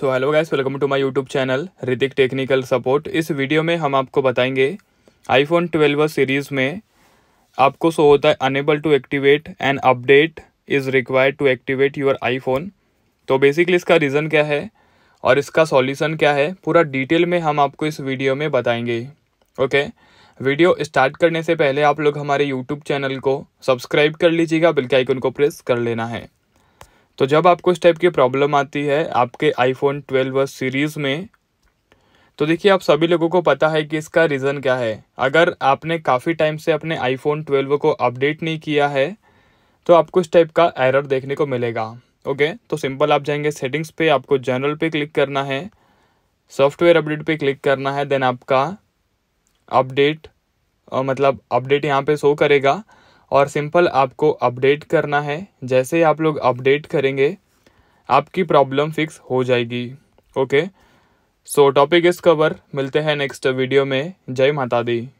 so hello guys welcome to my YouTube channel Hrithik technical support इस video में हम आपको बताएंगे आईफोन 12 सीरीज़ में आपको सो होता है unable to activate and update is required to activate your iPhone तो बेसिकली इसका रीज़न क्या है और इसका सॉल्यूशन क्या है पूरा डिटेल में हम आपको इस वीडियो में बताएंगे ओके वीडियो स्टार्ट करने से पहले आप लोग हमारे यूट्यूब चैनल को सब्सक्राइब कर लीजिएगा बिल्कुल आइकन को प्रेस कर लेना है तो जब आपको इस टाइप की प्रॉब्लम आती है आपके आईफोन 12 सीरीज़ में तो देखिए आप सभी लोगों को पता है कि इसका रीज़न क्या है अगर आपने काफ़ी टाइम से अपने आईफोन 12 को अपडेट नहीं किया है तो आपको इस टाइप का एरर देखने को मिलेगा ओके तो सिंपल आप जाएंगे सेटिंग्स पे आपको जनरल पे क्लिक करना है सॉफ्टवेयर अपडेट पे क्लिक करना है देन आपका अपडेट मतलब अपडेट यहाँ पे शो करेगा और सिंपल आपको अपडेट करना है जैसे आप लोग अपडेट करेंगे आपकी प्रॉब्लम फिक्स हो जाएगी ओके सो टॉपिक इस कवर मिलते हैं नेक्स्ट वीडियो में जय माता दी